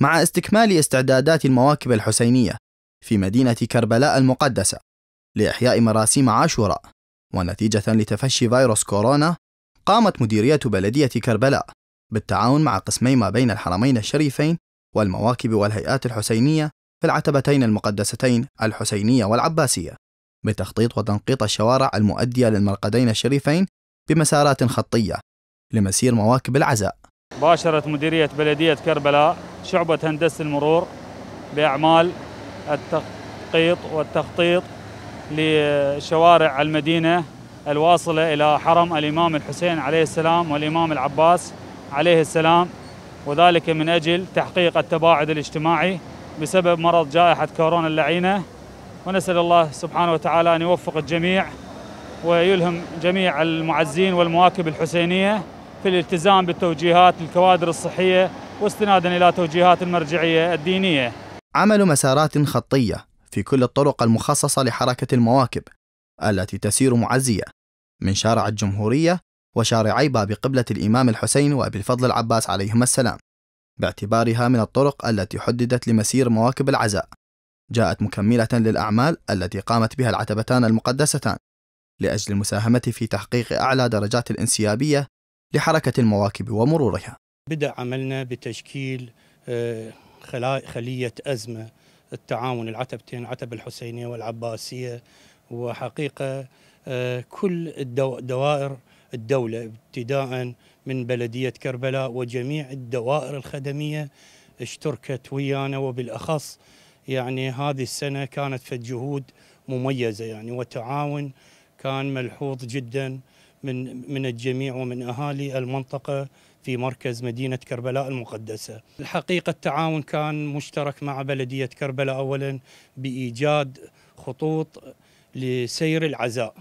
مع استكمال استعدادات المواكب الحسينية في مدينة كربلاء المقدسة لإحياء مراسيم عاشوراء ونتيجة لتفشي فيروس كورونا قامت مديرية بلدية كربلاء بالتعاون مع قسمي ما بين الحرمين الشريفين والمواكب والهيئات الحسينية في العتبتين المقدستين الحسينية والعباسية بتخطيط وتنقيط الشوارع المؤدية للمرقدين الشريفين بمسارات خطية لمسير مواكب العزاء باشرت مديرية بلدية كربلاء شعبة هندسة المرور بأعمال التخطيط والتخطيط لشوارع المدينة الواصلة إلى حرم الإمام الحسين عليه السلام والإمام العباس عليه السلام وذلك من أجل تحقيق التباعد الاجتماعي بسبب مرض جائحة كورونا اللعينة ونسأل الله سبحانه وتعالى أن يوفق الجميع ويلهم جميع المعزين والمواكب الحسينية في الالتزام بالتوجيهات للكوادر الصحية واستنادا إلى توجيهات المرجعية الدينية عمل مسارات خطية في كل الطرق المخصصة لحركة المواكب التي تسير معزية من شارع الجمهورية وشارعي باب قبلة الإمام الحسين وأبي الفضل العباس عليهما السلام باعتبارها من الطرق التي حددت لمسير مواكب العزاء جاءت مكملة للأعمال التي قامت بها العتبتان المقدستان لأجل المساهمة في تحقيق أعلى درجات الانسيابية لحركة المواكب ومرورها بدأ عملنا بتشكيل آه، خلية أزمة التعاون العتبتين عتب الحسينية والعباسية وحقيقة آه، كل دوائر الدولة ابتداء من بلدية كربلاء وجميع الدوائر الخدمية اشتركت ويانا وبالأخص يعني هذه السنة كانت في جهود مميزة يعني وتعاون كان ملحوظ جداً من من الجميع ومن اهالي المنطقه في مركز مدينه كربلاء المقدسه. الحقيقه التعاون كان مشترك مع بلديه كربلاء اولا بايجاد خطوط لسير العزاء.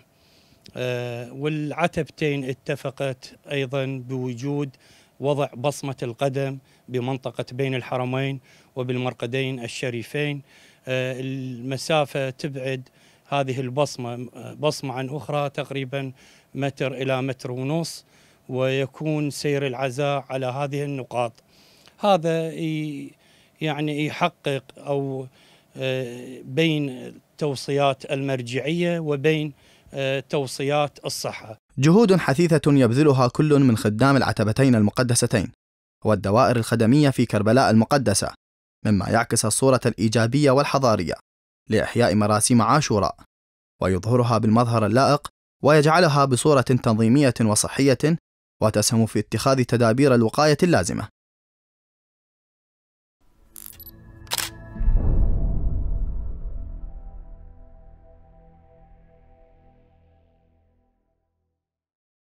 آه، والعتبتين اتفقت ايضا بوجود وضع بصمه القدم بمنطقه بين الحرمين وبالمرقدين الشريفين. آه، المسافه تبعد هذه البصمة بصمة عن أخرى تقريبا متر إلى متر ونص ويكون سير العزاء على هذه النقاط هذا يعني يحقق أو آه، بين توصيات المرجعية وبين آه، توصيات الصحة جهود حثيثة يبذلها كل من خدام العتبتين المقدستين والدوائر الخدمية في كربلاء المقدسة مما يعكس الصورة الإيجابية والحضارية لإحياء مراسم عاشوراء ويظهرها بالمظهر اللائق ويجعلها بصورة تنظيمية وصحية وتسهم في اتخاذ تدابير الوقاية اللازمة